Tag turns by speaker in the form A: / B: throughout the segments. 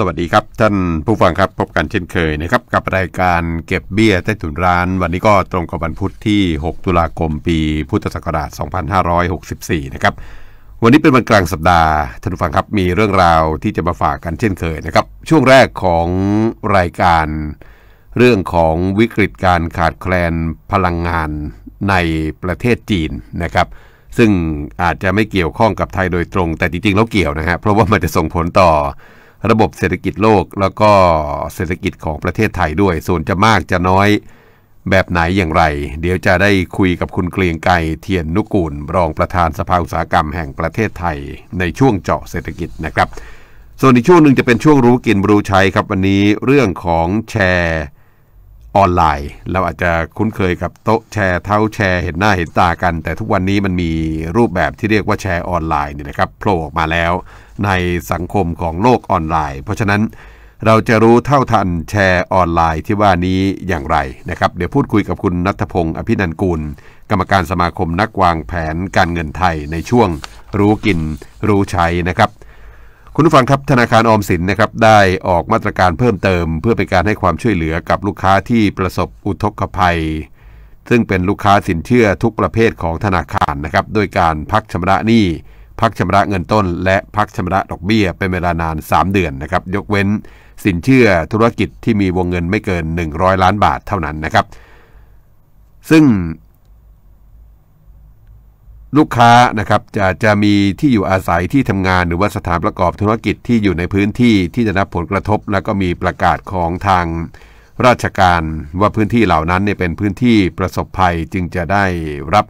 A: สวัสดีครับท่านผู้ฟังครับพบกันเช่นเคยนะครับกับรายการเก็บเบี้ยใต้ถุนร้าน วันนี้ก็ตรงกับวันพุธที่ 6 ตุลาคม ปีพุทธศักราช 2564 นะครับวันนี้เป็นวันกลางสัปดาห์ท่านผู้ฟังครับ มีเรื่องราวที่จะมาฝากกันเช่นเคยนะครับ ช่วงแรกของรายการเรื่องของวิกฤตการขาดแคลนพลังงานในประเทศจีนนะครับ ซึ่งอาจจะไม่เกี่ยวข้องกับไทยโดยตรงแต่จริงๆแล้วเกี่ยวนะฮะเพราะว่ามันจะส่งผลต่อระบบเศรษฐกิจโลกแล้วก็เศรษฐกิจของประเทศไทยด้วย ส่วนจะมากจะน้อยแบบไหนอย่างไร เดี๋ยวจะได้คุยกับคุณเกรียงไกรเทียนนุกูลรองประธานสภาอุตสาหกรรมแห่งประเทศไทยในช่วงเจาะเศรษฐกิจนะครับ ส่วนอีกช่วงหนึ่งจะเป็นช่วงรู้กินรู้ใช้ครับ วันนี้เรื่องของแชร์ออนไลน์ เราอาจจะคุ้นเคยกับโต๊ะแชร์เท้าแชร์เห็นหน้าเห็นตากัน แต่ทุกวันนี้มันมีรูปแบบที่เรียกว่าแชร์ออนไลน์นี่นะครับโผล่ออกมาแล้วในสังคมของโลกออนไลน์เพราะฉะนั้นเราจะรู้เท่าทันแชร์ออนไลน์ที่ว่านี้อย่างไรนะครับ เดี๋ยวพูดคุยกับคุณนัทพงศ์อภินันกูล กรรมการสมาคมนักวางแผนการเงินไทยในช่วงรู้กินรู้ใช้นะครับ คุณผู้ฟังครับธนาคารออมสินนะครับได้ออกมาตรการเพิ่มเติมเพื่อเป็นการให้ความช่วยเหลือกับลูกค้าที่ประสบอุทกภัย ซึ่งเป็นลูกค้าสินเชื่อทุกประเภทของธนาคารนะครับโดยการพักชำระหนี้พักชำระเงินต้นและพักชำระดอกเบี้ยเป็นเวลานาน 3 เดือนนะครับยกเว้นสินเชื่อธุรกิจที่มีวงเงินไม่เกิน 100 ล้านบาทเท่านั้นนะครับ ซึ่ง ลูกค้านะครับจะจะมีที่อยู่อาศัยที่ทำงานหรือว่าสถานประกอบธุรกิจที่อยู่ในพื้นที่ที่จะรับผลกระทบแล้วก็มีประกาศของทางราชการว่าพื้นที่เหล่านั้นเนี่ยเป็นพื้นที่ประสบภัยจึงจะได้รับ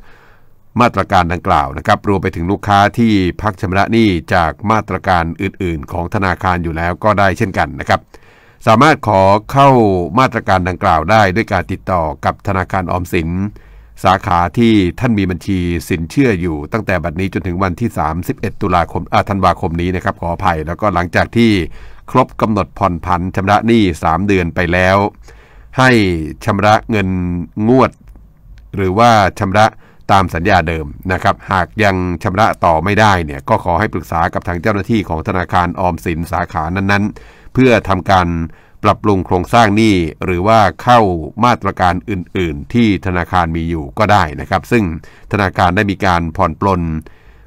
A: มาตรการดังกล่าวนะครับ รวมไปถึงลูกค้าที่พักชำระหนี้จากมาตรการอื่นๆ ของธนาคารอยู่แล้วก็ได้เช่นกันนะครับสามารถขอเข้ามาตรการดังกล่าวได้ด้วยการติดต่อกับธนาคารออมสิน สาขาที่ท่านมีบัญชีสินเชื่ออยู่ ตั้งแต่บัดนี้จนถึงวันที่ 31 ตุลาคมอาธันวาคมนี้นะครับขออภัยแล้วก็หลังจากที่ครบกำหนดผ่อนผันชำระหนี้3เดือนไปแล้ว ให้ชำระเงินงวด หรือว่าชำระตามสัญญาเดิมนะครับ หากยังชำระต่อไม่ได้เนี่ยก็ขอให้ปรึกษากับทางเจ้าหน้าที่ของธนาคารออมสินสาขานั้นๆ เพื่อทำการปรับปรุงโครงสร้างหนี้หรือว่าเข้ามาตรการอื่น ๆ ที่ธนาคารมีอยู่ก็ได้นะครับ ซึ่งธนาคารได้มีการผ่อนปลน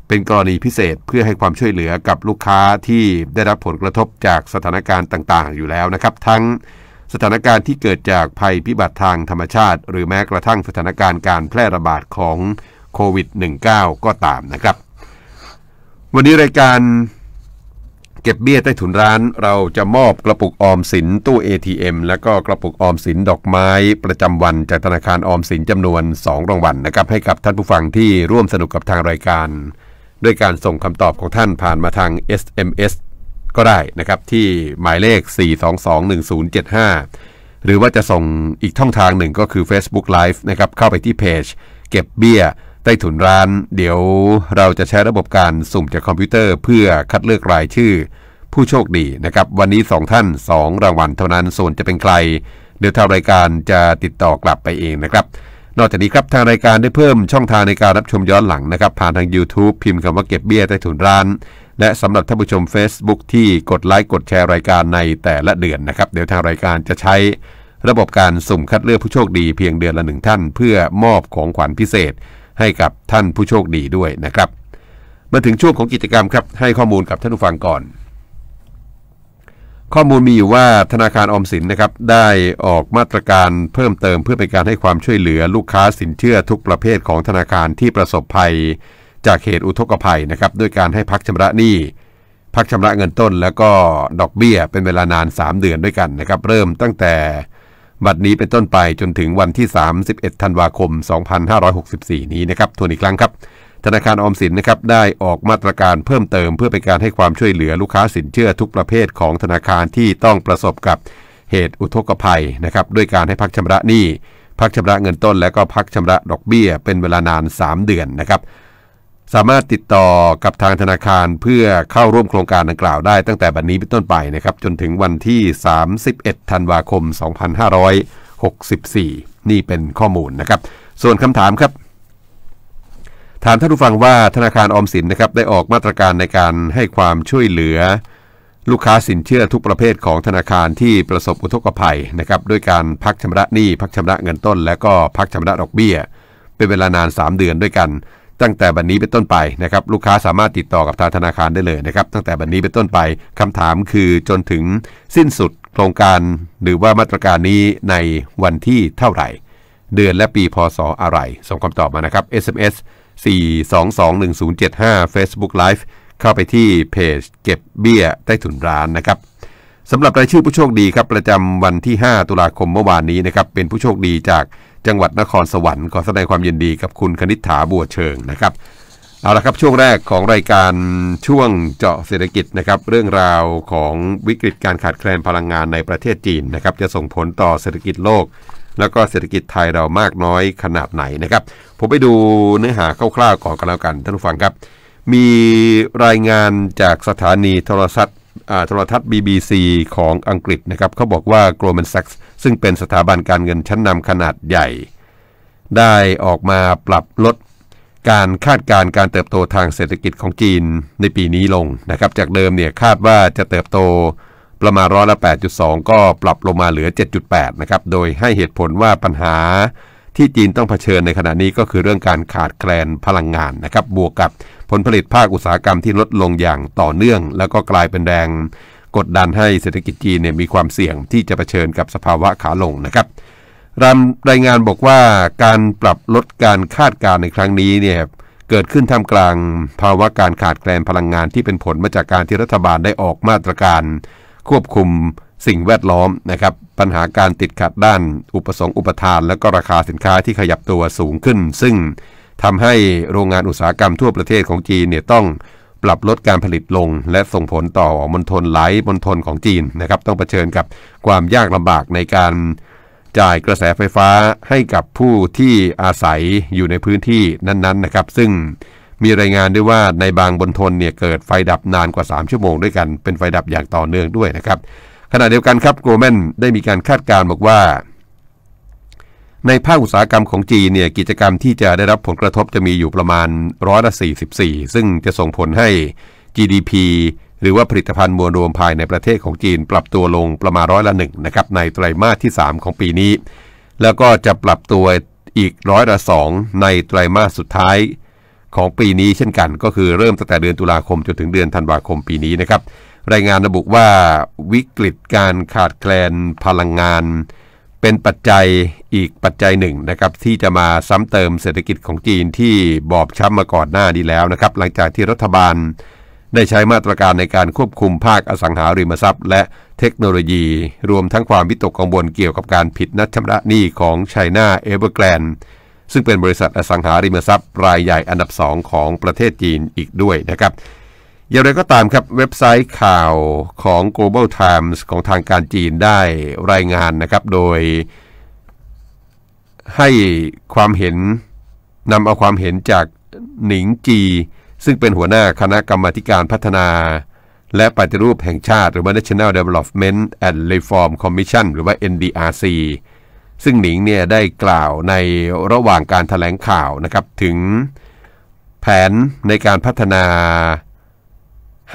A: เป็นกรณีพิเศษเพื่อให้ความช่วยเหลือกับลูกค้าที่ได้รับผลกระทบจากสถานการณ์ต่าง ๆ อยู่แล้วนะครับ ทั้งสถานการณ์ที่เกิดจากภัยพิบัติทางธรรมชาติหรือแม้กระทั่งสถานการณ์การแพร่ระบาดของโควิด -19 ก็ตามนะครับ วันนี้รายการเก็บเบี้ยใต้ถุนร้านเราจะมอบกระปุกออมสินตู้ ATM และก็กระปุกออมสินดอกไม้ประจำวันจากธนาคารออมสินจำนวน 2รางวัลนนะครับ ให้กับท่านผู้ฟังที่ร่วมสนุกกับทางรายการ ด้วยการส่งคำตอบของท่านผ่านมาทาง SMS ก็ได้นะครับ ที่หมายเลข 4221075 หรือว่าจะส่งอีกท่องทางหนึ่งก็คือ Facebook Live นะครับเข้าไปที่เพจเก็บเบี้ย ใต้ถุนร้าน เดี๋ยวเราจะใช้ระบบการสุ่มจากคอมพิวเตอร์ เพื่อคัดเลือกรายชื่อ ผู้โชคดีนะครับ วันนี้ 2 ท่าน 2 รางวัลเท่านั้นส่วนจะเป็นใคร เดี๋ยวทางรายการจะติดต่อกลับไปเองนะครับ นอกจากนี้ครับ ทางรายการได้เพิ่มช่องทางในการรับชมย้อนหลังนะครับ ผ่านทาง YouTube พิมพ์คำว่าเก็บเบี้ยใต้ถุนร้านและสำหรับท่านผู้ชม Facebook ที่กดไลค์กดแชร์รายการในแต่ละเดือนนะครับเดี๋ยวทางรายการจะใช้ ระบบการสุ่มคัดเลือกผู้โชคดีเพียงเดือนละหนึ่งท่านเพื่อมอบของขวัญพิเศษให้กับท่านผู้โชคดีด้วยนะครับมาถึงช่วงของกิจกรรมครับให้ข้อมูลกับท่านผู้ฟังก่อน ข้อมูลมีอยู่ว่าธนาคารออมสินนะครับได้ออกมาตรการเพิ่มเติมเพื่อเป็นการให้ความช่วยเหลือลูกค้าสินเชื่อทุกประเภทของธนาคารที่ประสบภัยจากเหตุอุทกภัยนะครับด้วยการให้พักชำระหนี้พักชำระเงินต้น แล้วก็ดอกเบี้ยเป็นเวลานาน 3 เดือนด้วยกันนะครับ เริ่มตั้งแต่บัดนี้เป็นต้นไปจนถึงวันที่ 31 ธันวาคม 2564 นี้นะครับทวนอีกครั้งครับ ธนาคารออมสินนะครับได้ออกมาตรการเพิ่มเติมเพื่อเป็นการให้ความช่วยเหลือลูกค้าสินเชื่อทุกประเภทของธนาคารที่ต้องประสบกับเหตุอุทกภัยนะครับด้วยการให้พักชำระหนี้พักชำระเงินต้นและก็พักชำระดอกเบี้ยเป็นเวลานาน 3 เดือนนะครับสามารถติดต่อกับทางธนาคารเพื่อเข้าร่วมโครงการดังกล่าวได้ตั้งแต่บัดนนี้เป็นต้นไปนะครับจนถึงวันที่ 31ธันวาคม 2564 นี่เป็นข้อมูลนะครับ ส่วนคำถามครับถามท่านผู้ฟังว่าธนาคารออมสินนะครับได้ออกมาตรการในการให้ความช่วยเหลือ ลูกค้าสินเชื่อทุกประเภทของธนาคารที่ประสบอุทกภัยนะครับด้วยการพักชำระหนี้พักชำระเงินต้น และก็พักชำระดอกเบี้ย เป็นเวลานาน 3 เดือนด้วยกันตั้งแต่บัดนนี้เป็นต้นไปนะครับ ลูกค้าสามารถติดต่อกับทางธนาคารได้เลยนะครับ ตั้งแต่บัดนนี้เป็นต้นไป คำถามคือจนถึงสิ้นสุดโครงการ หรือว่ามาตรการนี้ในวันที่เท่าไหร่ เดือนและปีพศออะไร ส่งคำตอบมานะครับ SMS 4221075 Facebook Live เข้าไปที่เพจเก็บเบี้ยใต้ถุนร้านนะครับสำหรับรายชื่อผู้โชคดีครับ ประจำวันที่ 5 ตุลาคมเมื่อวานนี้นะครับเป็นผู้โชคดีจากจังหวัดนครสวรรค์ขอแสดงความยินดีกับคุณคณิษฐาบัวเชิงนะครับเอาละครับช่วงแรกของรายการช่วงเจาะเศรษฐกิจนะครับเรื่องราวของวิกฤตการขาดแคลนพลังงานในประเทศจีนนะครับจะส่งผลต่อเศรษฐกิจโลก แล้วก็เศรษฐกิจไทยเรามากน้อยขนาดไหนนะครับ ผมไปดูเนื้อหาคร่าวๆก่อนกันแล้วกันท่านผู้ฟังครับ มีรายงานจากสถานีโทรทัศน์โทรทัศน์ BBC ของอังกฤษนะครับเขาบอกว่า Goldman Sachs ซึ่งเป็นสถาบันการเงินชั้นนำขนาดใหญ่ ได้ออกมาปรับลดการคาดการณ์การเติบโตทางเศรษฐกิจของจีนในปีนี้ลงนะครับจากเดิมเนี่ยคาดว่าจะเติบโตประมาณร้อยละ8.2 ก็ปรับลงมาเหลือ 7.8นะครับโดยให้เหตุผลว่าปัญหาที่จีนต้องเผชิญในขณะนี้ก็คือเรื่องการขาดแคลนพลังงานนะครับ บวกกับผลผลิตภาคอุตสาหกรรมที่ลดลงอย่างต่อเนื่อง แล้วก็กลายเป็นแรงกดดันให้เศรษฐกิจจีนเนี่ยมีความเสี่ยงที่จะะเผชิญกับสภาวะขาลงนะครับรำรายงานบอกว่าการปรับลดการคาดการณ์ในครั้งนี้เนี่ยเกิดขึ้นท่ามกลางภาวะการขาดแคลนพลังงานที่เป็นผลมาจากการที่รัฐบาลได้ออกมาตรการควบคุมสิ่งแวดล้อมนะครับปัญหาการติดขัดด้านอุปสงค์อุปทานและก็ราคาสินค้าที่ขยับตัวสูงขึ้น ซึ่งทำให้โรงงานอุตสาหกรรมทั่วประเทศของจีนเนี่ยต้องปรับลดการผลิตลง และส่งผลต่อมณฑลหลายมณฑลของจีนนะครับ ต้องเผชิญกับความยากลำบากในการจ่ายกระแสไฟฟ้าให้กับผู้ที่อาศัยอยู่ในพื้นที่นั้นๆนะครับ ซึ่งมีรายงานด้วยว่าในบางบนทนเนี่ยเกิดไฟดับนานกว่า 3 ชั่วโมงด้วยกัน เป็นไฟดับอย่างต่อเนื่องด้วยนะครับขณะเดียวกันครับโกลแมนได้มีการคาดการณ์บอกว่า ในภาคอุตสาหกรรมของจีนเนี่ย กิจกรรมที่จะได้รับผลกระทบจะมีอยู่ประมาณร้อยละ44 ซึ่งจะส่งผลให้ GDP หรือว่าผลิตภัณฑ์มวลรวมภายในประเทศของจีนปรับตัวลงประมาณร้อยละหนึ่งนะครับในไตรมาสที่ 3 ของปีนี้ แล้วก็จะปรับตัวอีกร้อยละสองในไตรมาสสุดท้ายของปีนี้เช่นกัน ก็คือเริ่มตั้งแต่เดือนตุลาคมจนถึงเดือนธันวาคมปีนี้นะครับรายงานระบุว่าวิกฤตการขาดแคลนพลังงานเป็นปัจจัยอีกปัจจัยหนึ่งนะครับ ที่จะมาซ้ำเติมเศรษฐกิจของจีนที่บอบช้ำมาก่อนหน้านี้แล้วนะครับ หลังจากที่รัฐบาลได้ใช้มาตรการในการควบคุมภาคอสังหาริมทรัพย์ และเทคโนโลยี รวมทั้งความวิตกกังวลเกี่ยวกับการผิดนัดชำระหนี้ของไชน่าเอเวอร์แกรนซึ่งเป็นบริษัทอสังหาริมทรัพย์ รายใหญ่อันดับสองของประเทศจีนอีกด้วยนะครับอย่างไรก็ตามครับเว็บไซต์ข่าวของ Global Times ของทางการจีนได้รายงานนะครับโดยให้ความเห็นนำเอาความเห็นจากหนิงจี ซึ่งเป็นหัวหน้าคณะกรรมการพัฒนา และปฏิรูปแห่งชาติ หรือว่า National Development and Reform Commission หรือว่า NDRC ซึ่งหนิงเนี่ยได้กล่าวในระหว่างการถแถลงข่าวนะครับ ถึงแผนในการพัฒนา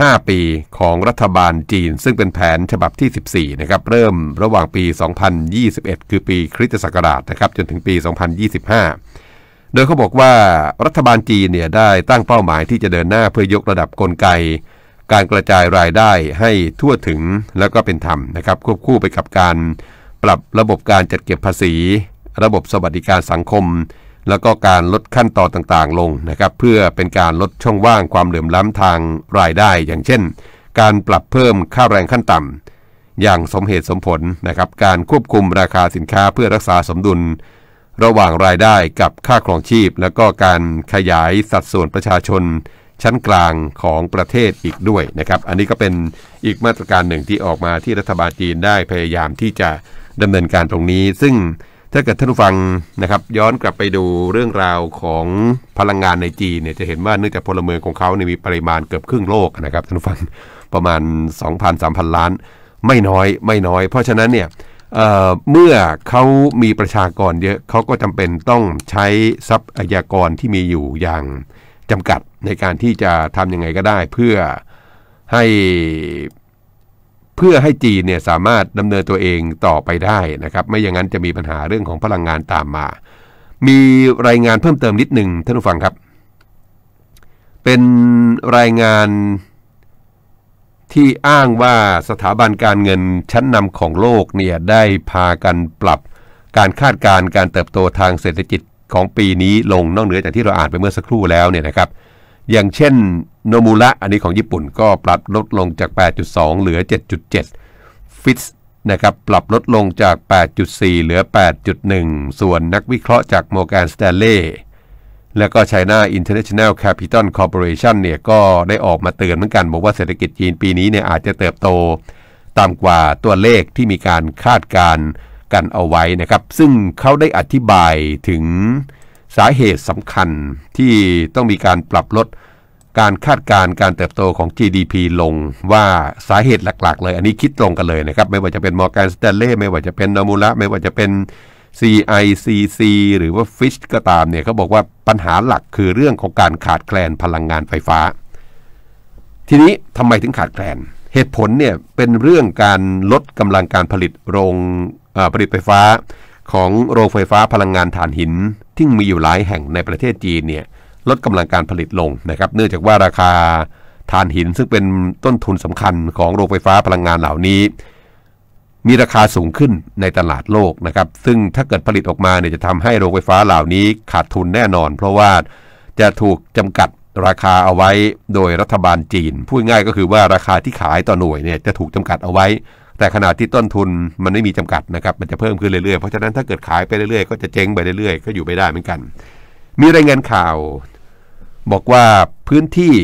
A: 5 ปีของรัฐบาลจีน ซึ่งเป็นแผนฉบับที่ 14นะครับเริ่มระหว่างปี 2021 คือปีคริสตศักราชนะครับจนถึงปี 2025 โดยเขาบอกว่ารัฐบาลจีนเนี่ยได้ตั้งเป้าหมายที่จะเดินหน้าเพื่อยกระดับกลไก การกระจายรายได้ให้ทั่วถึงและก็เป็นธรรมนะครับ ควบคู่ไปกับการปรับระบบการจัดเก็บภาษี ระบบสวัสดิการสังคมแล้วก็การลดขั้นตอนต่างๆลง นะครับ เพื่อเป็นการลดช่องว่างความเหลื่อมล้ำทางรายได้ อย่างเช่น การปรับเพิ่มค่าแรงขั้นต่ำอย่างสมเหตุสมผลนะครับ การควบคุมราคาสินค้าเพื่อรักษาสมดุล ระหว่างรายได้กับค่าครองชีพ แล้วก็การขยายสัดส่วนประชาชน ชั้นกลางของประเทศอีกด้วยนะครับ อันนี้ก็เป็นอีกมาตรการหนึ่งที่ออกมาที่รัฐบาลจีนได้พยายามที่จะดำเนินการตรงนี้ซึ่งถ้าเกิดท่านผู้ฟังนะครับย้อนกลับไปดูเรื่องราวของพลังงานในจีนเนี่ยจะเห็นว่าเนื่องจากพลเมืองของเขาเนี่ยมีปริมาณเกือบครึ่งโลกนะครับท่านผู้ฟังประมาณ 2,000-3,000 ล้านไม่น้อยไม่น้อย เพราะฉะนั้นเนี่ยเเมื่อเขามีประชากรเยอะเขาก็จำเป็นต้องใช้ทรัพยากรที่มีอยู่อย่างจำกัดในการที่จะทำยังไงก็ได้เพื่อใหเพื่อให้จีนเนี่ยสามารถดำเนินตัวเองต่อไปได้นะครับ ไม่อย่างนั้นจะมีปัญหาเรื่องของพลังงานตามมา มีรายงานเพิ่มเติมนิดหนึ่งท่านผู้ฟังครับ เป็นรายงานที่อ้างว่าสถาบันการเงินชั้นนำของโลกเนี่ยได้พากันปรับการคาดการณ์การเติบโตทางเศรษฐกิจของปีนี้ลงนอกเหนือจากที่เราอ่านไปเมื่อสักครู่แล้วเนี่ยนะครับ อย่างเช่นโนมูระอันนี้ของญี่ปุ่นก็ปรับลดลงจาก 8.2 เหลือ 7.7 ฟิตนะครับปรับลดลงจาก 8.4 เหลือ 8.1 ส่วนนักวิเคราะห์จากโมแกนสแตเล่และก็ China International Capital Corporation เนี่ยก็ได้ออกมาเตือนเหมือนกันบอกว่าเศรษฐกิจจีน ปีนี้เนี่ยอาจจะเติบโตตามกว่าตัวเลขที่มีการคาดการกันเอาไว้นะครับซึ่งเขาได้อธิบายถึงสาเหตุสำคัญที่ต้องมีการปรับลดการคาดการณ์การเติบโตของ GDP ลงว่าสาเหตุหลัก ๆ เลยอันนี้คิดตรงกันเลยนะครับไม่ว่าจะเป็นมอร์แกนสแตนเล่ไม่ว่าจะเป็นนอมูระไม่ว่าจะเป็น CICC หรือว่าฟิชก็ตามเนี่ยเขาบอกว่าปัญหาหลักคือเรื่องของการขาดแคลนพลังงานไฟฟ้า ทีนี้ทำไมถึงขาดแคลน เหตุผลเนี่ยเป็นเรื่องการลดกำลังการผลิตโรงผลิตไฟฟ้าของโรงไฟฟ้าพลังงานถ่านหิน ที่มีอยู่หลายแห่งในประเทศจีนเนี่ยลดกำลังการผลิตลงนะครับ เนื่องจากว่าราคาถ่านหินซึ่งเป็นต้นทุนสำคัญของโรงไฟฟ้าพลังงานเหล่านี้ มีราคาสูงขึ้นในตลาดโลกนะครับซึ่งถ้าเกิดผลิตออกมาเนี่ยจะทำให้โรงไฟฟ้าเหล่านี้ขาดทุนแน่นอนเพราะว่าจะถูกจำกัดราคาเอาไว้โดยรัฐบาลจีนพูดง่ายก็คือว่าราคาที่ขายต่อหน่วยเนี่ยจะถูกจำกัดเอาไว้ แต่ขนาดที่ต้นทุนมันไม่มีจำกัดนะครับมันจะเพิ่มขึ้นเรื่อยๆเพราะฉะนั้นถ้าเกิดขายไปเรื่อยๆก็จะเจ๊งไปเรื่อยๆก็อยู่ไม่ได้เหมือนกัน มีรายงานข่าวบอกว่าพื้นที่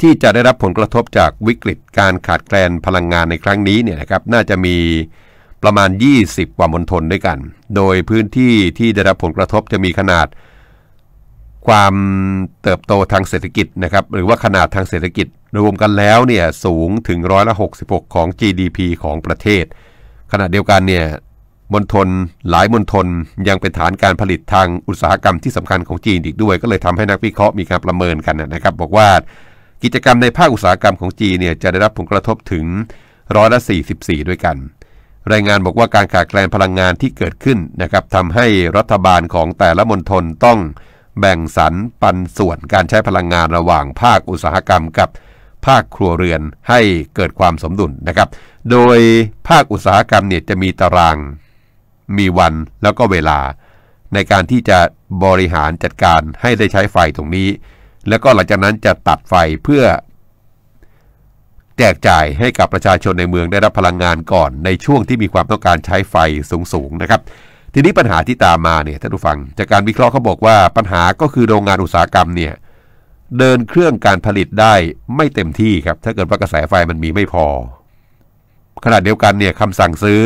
A: ที่จะได้รับผลกระทบจากวิกฤตการขาดแคลนพลังงานในครั้งนี้เนี่ยนะครับ น่าจะมีประมาณ 20 กว่ามณฑลด้วยกัน โดยพื้นที่ที่ได้รับผลกระทบจะมีขนาดความเติบโตทางเศรษฐกิจนะครับ หรือว่าขนาดทางเศรษฐกิจรวมกันแล้วเนี่ยสูงถึงร้อยละ66 ของ GDP ของประเทศขณะเดียวกันเนี่ยมณฑลหลายมณฑลยังเป็นฐานการผลิตทางอุตสาหกรรมที่สำคัญของจีนอีกด้วย ก็เลยทำให้นักวิเคราะห์มีการประเมินกันนะครับบอกว่ากิจกรรมในภาคอุตสาหกรรมของจีนเนี่ยจะได้รับผลกระทบถึงร้อยละ44 ด้วยกัน รายงานบอกว่าการขาดแคลนพลังงานที่เกิดขึ้นนะครับทำให้รัฐบาลของแต่ละมณฑลต้อง แบ่งสรรปันส่วนการใช้พลังงานระหว่าง ภาคอุตสาหกรรม กับ ภาคครัวเรือนให้เกิดความสมดุลนะครับโดยภาคอุตสาหกรรมเนี่ยจะมีตารางมีวันแล้วก็เวลา ในการที่จะบริหารจัดการให้ได้ใช้ไฟตรงนี้ แล้วก็หลังจากนั้นจะตัดไฟเพื่อ แจกจ่ายให้กับประชาชนในเมืองได้รับพลังงานก่อน ในช่วงที่มีความต้องการใช้ไฟสูงๆนะครับทีนี้ปัญหาที่ตามมาเนี่ยท่านผู้ฟังจากการวิเคราะห์เขาบอกว่าปัญหาก็คือโรงงานอุตสาหกรรมเนี่ยเดินเครื่องการผลิตได้ไม่เต็มที่ครับ ถ้าเกิดว่ากระแสไฟมันมีไม่พอขณะเดียวกันเนี่ยคำสั่งซื้อ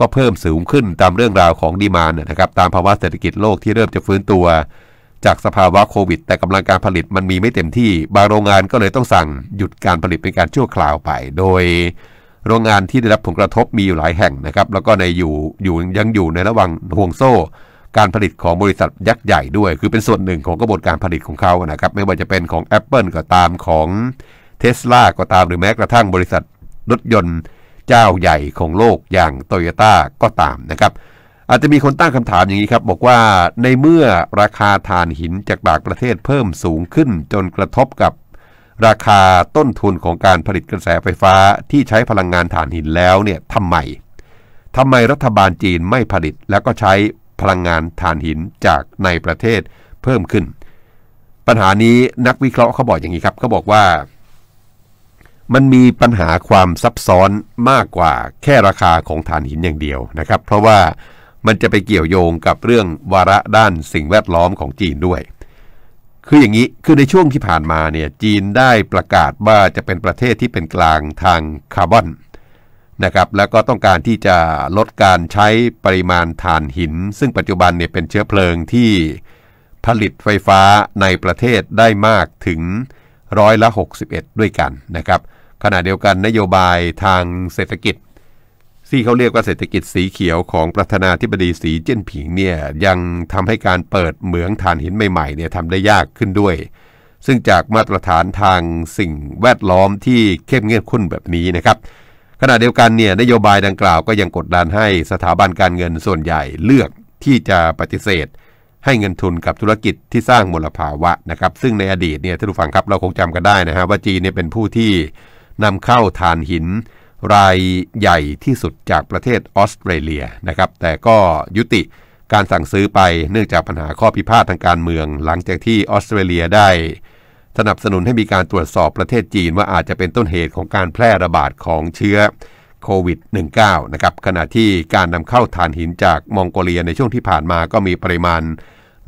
A: ก็เพิ่มสูงขึ้นตามเรื่องราวของดีมานนะครับตามภาวะเศรษฐกิจโลกที่เริ่มจะฟื้นตัว จากสภาวะโควิด แต่กำลังการผลิตมันมีไม่เต็มที่ บางโรงงานก็เลยต้องสั่งหยุดการผลิตเป็นการชั่วคราวไป โดยโรงงานที่ได้รับผลกระทบมีอยู่หลายแห่งนะครับแล้วก็ในอยู่อยู่ยังอยู่ในระหว่างห่วงโซ่ การผลิตของบริษัทยักษ์ใหญ่ด้วย คือเป็นส่วนหนึ่งของกระบวนการผลิตของเขานะครับไม่ว่าจะเป็นของ Apple ก็ตามของเทสลาก็ตามหรือแม้กระทั่งบริษัทรถยนต์เจ้าใหญ่ของโลกอย่างโตโยต้าก็ตามนะครับ อาจจะมีคนตั้งคำถามอย่างนี้ครับ บอกว่าในเมื่อราคาถ่านหินจากต่างประเทศเพิ่มสูงขึ้น จนกระทบกับ ราคาต้นทุนของการผลิตกระแสไฟฟ้าที่ใช้พลังงานถ่านหินแล้วเนี่ยทำไมทำไมรัฐบาลจีนไม่ผลิต แล้วก็ใช้พลังงานถ่านหินจากในประเทศเพิ่มขึ้น ปัญหานี้นักวิเคราะห์เขาบอกอย่างนี้ครับเขาบอกว่ามันมีปัญหาความซับซ้อนมากกว่าแค่ราคาของฐานหินอย่างเดียวนะครับ เพราะว่ามันจะไปเกี่ยวโยงกับเรื่องวาระด้านสิ่งแวดล้อมของจีนด้วย คืออย่างนี้คือในช่วงที่ผ่านมาเนี่ยจีนได้ประกาศว่า จะเป็นประเทศที่เป็นกลางทางคาร์บอนนะครับ แล้วก็ต้องการที่จะลดการใช้ปริมาณถ่านหิน ซึ่งปัจจุบันเนี่ยเป็นเชื้อเพลิงที่ผลิตไฟฟ้าในประเทศได้มากถึงร้อยละ61ด้วยกันนะครับขณะเดียวกันนโยบายทางเศรษฐกิจที่เขาเรียกว่าเศรษฐกิจสีเขียวของประธานาธิบดีสีเจิ้นผิงเนี่ยยังทำให้การเปิดเหมืองถ่านหินใหม่ๆเนี่ยทำได้ยากขึ้นด้วย ซึ่งจากมาตรฐานทางสิ่งแวดล้อมที่เข้มงวดขึ้นแบบนี้นะครับขณะเดียวกันเนี่ยนโยบายดังกล่าวก็ยังกดดันให้สถาบันการเงินส่วนใหญ่เลือกที่จะปฏิเสธ ให้เงินทุนกับธุรกิจที่สร้างมลภาวะนะครับซึ่งในอดีตเนี่ยท่านผู้ฟังครับเราคงจำกันได้นะฮะว่าจีนเนี่ยเป็นผู้ที่นำเข้าถ่านหินรายใหญ่ที่สุดจากประเทศออสเตรเลียนะครับแต่ก็ยุติการสั่งซื้อไปเนื่องจากปัญหาข้อพิพาททางการเมืองหลังจากที่ออสเตรเลียได้ สนับสนุนให้มีการตรวจสอบประเทศจีนว่าอาจจะเป็นต้นเหตุของการแพร่ระบาดของเชื้อโควิด -19 นะครับขณะที่การนำเข้าถ่านหินจากมองโกเลียในช่วงที่ผ่านมาก็มีปริมาณ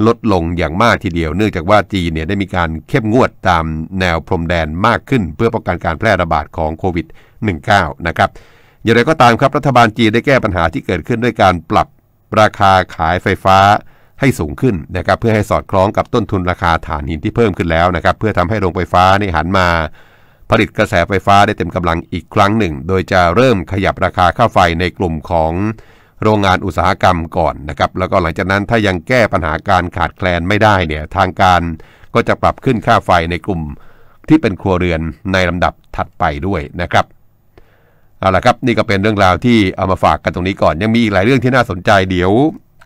A: ลดลงอย่างมากทีเดียวเนื่องจากว่าจีนเนี่ยได้มีการเข้มงวดตามแนวพรมแดนมากขึ้นเพื่อป้องกันการแพร่ระบาดของโควิด -19 นะครับอย่างไรก็ตามครับรัฐบาลจีนได้แก้ปัญหาที่เกิดขึ้นด้วยการปรับราคาขายไฟฟ้าให้สูงขึ้นนะครับเพื่อให้สอดคล้องกับต้นทุนราคาถ่านหินที่เพิ่มขึ้นแล้วนะครับเพื่อทำให้โรงไฟฟ้าในหันมา ผลิตกระแสไฟฟ้าได้เต็มกำลังอีกครั้งหนึ่ง โดยจะเริ่มขยับราคาค่าไฟในกลุ่มของโรงงานอุตสาหกรรมก่อนนะครับ แล้วก็หลังจากนั้นถ้ายังแก้ปัญหาการขาดแคลนไม่ได้เนี่ยทางการก็จะปรับขึ้นค่าไฟในกลุ่มที่เป็นครัวเรือนในลำดับถัดไปด้วยนะครับเอาละครับนี่ก็เป็นเรื่องราวที่เอามาฝากกันตรงนี้ก่อน ยังมีอีกหลายเรื่องที่น่าสนใจเดี๋ยว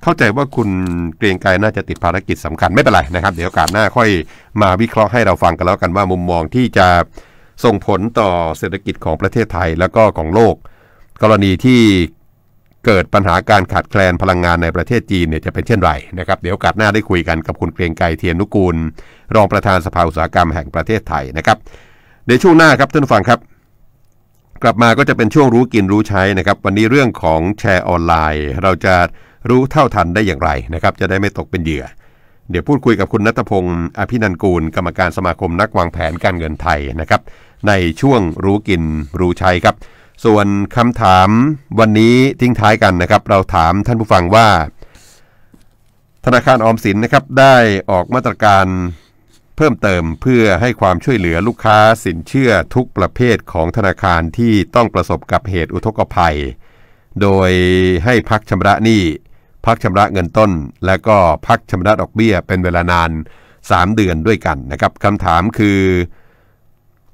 A: เข้าใจว่าคุณเกรียงไกรน่าจะติดภารกิจสำคัญไม่เป็นไรนะครับเดี๋ยวโอกาสหน้าค่อยมาวิเคราะห์ให้เราฟังกันแล้วกันว่ามุมมองที่จะส่งผลต่อเศรษฐกิจของประเทศไทยแล้วก็ของโลก กรณีที่เกิดปัญหาการขาดแคลนพลังงานในประเทศจีนเนี่ยจะเป็นเช่นไรนะครับเดี๋ยวกาสหน้าได้คุยกันกับคุณเกรียงไกรเทียนนุกูลรองประธานสภาอุตสาหกรรมแห่งประเทศไทยนะครับในช่วงหน้าครับท่านฟังครับ กลับมาก็จะเป็นช่วงรู้กินรู้ใช้นะครับ วันนี้เรื่องของแชร์ออนไลน์ เราจะรู้เท่าทันได้อย่างไรนะครับ จะได้ไม่ตกเป็นเหยื่อ เดี๋ยวพูดคุยกับคุณนัทพงศ์อภินันกูลกรรมการสมาคมนักวางแผนการเงินไทยนะครับ ในช่วงรู้กินรู้ใช้ครับส่วนคำถามวันนี้ทิ้งท้ายกันนะครับ เราถามท่านผู้ฟังว่า ธนาคารออมสินนะครับได้ออกมาตรการเพิ่มเติมเพื่อให้ความช่วยเหลือลูกค้าสินเชื่อทุกประเภทของธนาคารที่ต้องประสบกับเหตุอุทกภัย โดยให้พักชำระหนี้พักชำระเงินต้น และก็พักชำระดอกเบี้ยเป็นเวลานาน 3 เดือนด้วยกันนะครับคำถามคือ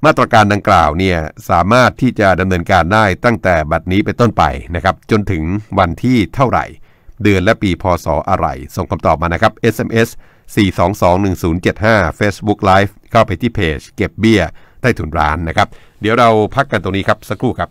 A: มาตรการดังกล่าวเนี่ยสามารถที่จะดำเนินการได้ตั้งแต่บัดนี้ไปต้นไปนะครับจนถึงวันที่เท่าไหร่ เดือนและปีพศออะไร ส่งคำตอบมานะครับ SMS 4221075 Facebook Live เข้าไปที่เพจเก็บเบีย้ยใต้ถุนร้านนะครับเดี๋ยวเราพักกันตรงนี้ครับ สักครู่ครับ